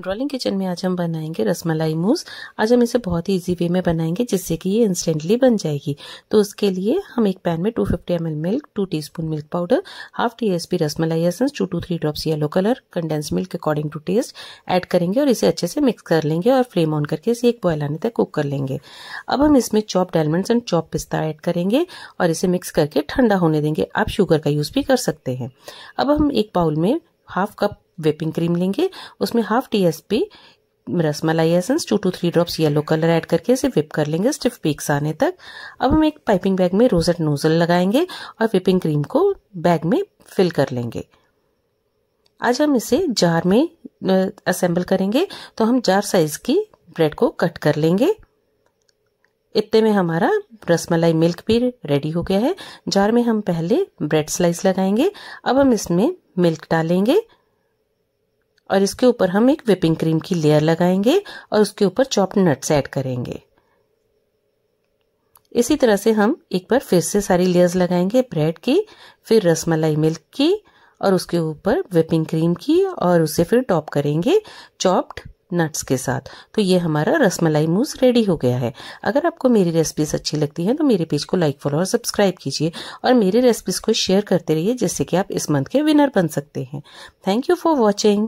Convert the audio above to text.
ड्रॉलिंग kitchen में आज हम बनाएंगे रसमलाई मूस आज हम इसे बहुत ही इजी वे में बनाएंगे जिससे कि ये इंस्टेंटली बन जाएगी तो उसके लिए हम एक पैन में 250 fifty M milk 2 teaspoon milk powder half T S P rasmalai essence two to three drops yellow colour condense milk according to taste add करेंगे और इसे अच्छे से मिक्स कर लेंगे और फ्लेम ऑन करके इसे एक बॉयल आने तक कुक कर लेंगे अब हम इसमें chop almond and chop pista add करेंगे और इसे मिक्स करके ठंडा होने देंगे आप शुगर का यूज़ भी कर सकते हैं अब हम एक बाउल में हाफ कप whipping क्रीम लेंगे उसमें half T S P rasmalai essence two to three drops yellow colour add करके इसे विप कर लेंगे स्टिफ पीक्स आने तक अब हम एक पाइपिंग बैग में रोजेट नोजल लगाएंगे और विपिंग क्रीम को बैग में फिल कर लेंगे आज हम इसे जार में असेंबल करेंगे तो हम जार साइज की ब्रेड को कट कर लेंगे इतने में हमारा रसमलाई मिल्क भी रेडी हो गया है जार में हम पहले ब्रेड स्लाइस लगाएंगे अब हम इसमें मिल्क डालेंगे और इसके ऊपर हम एक विपिंग क्रीम की लेयर लगाएंगे और उसके ऊपर चॉप्ड नट्स ऐड करेंगे इसी तरह से हम एक बार फिर से सारी लेयर्स लगाएंगे ब्रेड की फिर रसमलाई मिल्क की और उसके ऊपर विपिंग क्रीम की और उसे फिर टॉप करेंगे चॉप्ड नट्स के साथ तो ये हमारा रसमलाई मूस रेडी हो गया है अगर आपको मेरी रेसिपीज अच्छी लगती हैं तो मेरे पेज को लाइक फॉलो और सब्सक्राइब कीजिए और मेरी रेसिपीज को शेयर करते रहिए जिससे कि आप इस मंथ के विनर बन सकते हैं थैंक यू फॉर वॉचिंग